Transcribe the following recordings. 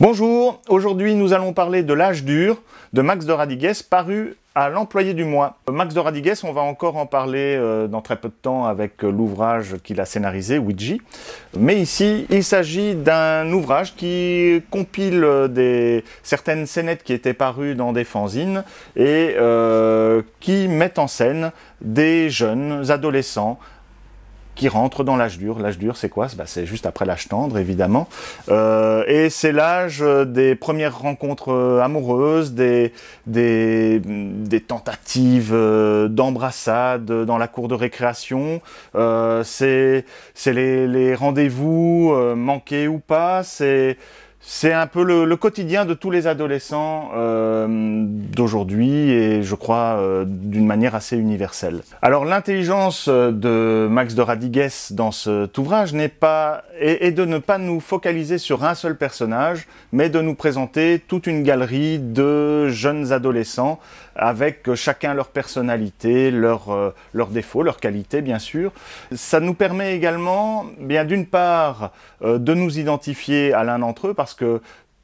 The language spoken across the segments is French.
Bonjour, aujourd'hui nous allons parler de L'âge dur de Max de Radiguès paru à l'employé du mois. Euh, Max de Radiguès, on va encore en parler euh, dans très peu de temps avec euh, l'ouvrage qu'il a scénarisé, Ouija. Mais ici, il s'agit d'un ouvrage qui compile des, certaines scénettes qui étaient parues dans des fanzines et qui mettent en scène des jeunes adolescents qui rentre dans l'âge dur. L'âge dur, c'est quoi C'est bah, juste après l'âge tendre, évidemment. Euh, et c'est l'âge euh, des premières rencontres euh, amoureuses, des, des, tentatives d'embrassade dans la cour de récréation. Euh, c'est les, les rendez-vous manqués ou pas. C'est c'est un peu le, quotidien de tous les adolescents euh, d'aujourd'hui et je crois euh, d'une manière assez universelle. Alors l'intelligence euh, de Max de Radigues dans cet ouvrage n'est pas est, de ne pas nous focaliser sur un seul personnage, mais de nous présenter toute une galerie de jeunes adolescents avec chacun leur personnalité, leurs défauts, leurs qualités bien sûr. Ça nous permet également bien d'une part de nous identifier à l'un d'entre eux parce que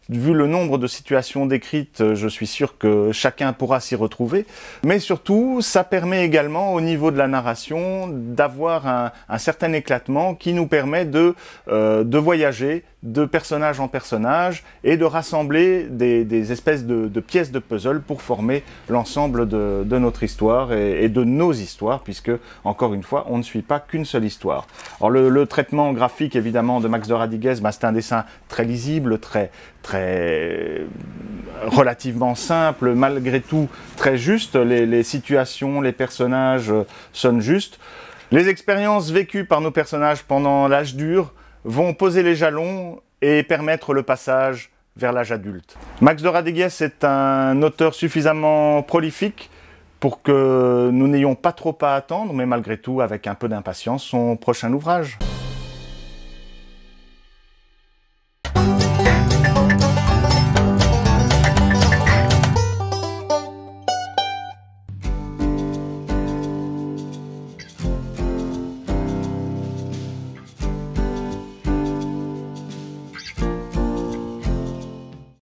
vu le nombre de situations décrites, euh, je suis sûr que chacun pourra s'y retrouver. Mais surtout, ça permet également au niveau de la narration d'avoir un, certain éclatement qui nous permet de euh, voyager de personnage en personnage et de rassembler des, espèces de, pièces de puzzle pour former l'ensemble de, notre histoire et, de nos histoires, puisque, encore une fois, on ne suit pas qu'une seule histoire. Alors, le, traitement graphique, évidemment, de Max de Radiguez, bah, c'est un dessin très lisible, très, très relativement simple, malgré tout très juste. Les, les situations, les personnages euh, sonnent justes. Les expériences vécues par nos personnages pendant l'âge dur vont poser les jalons et permettre le passage vers l'âge adulte. Max de Radiguès est un auteur suffisamment prolifique pour que nous n'ayons pas trop à attendre, mais malgré tout avec un peu d'impatience, son prochain ouvrage.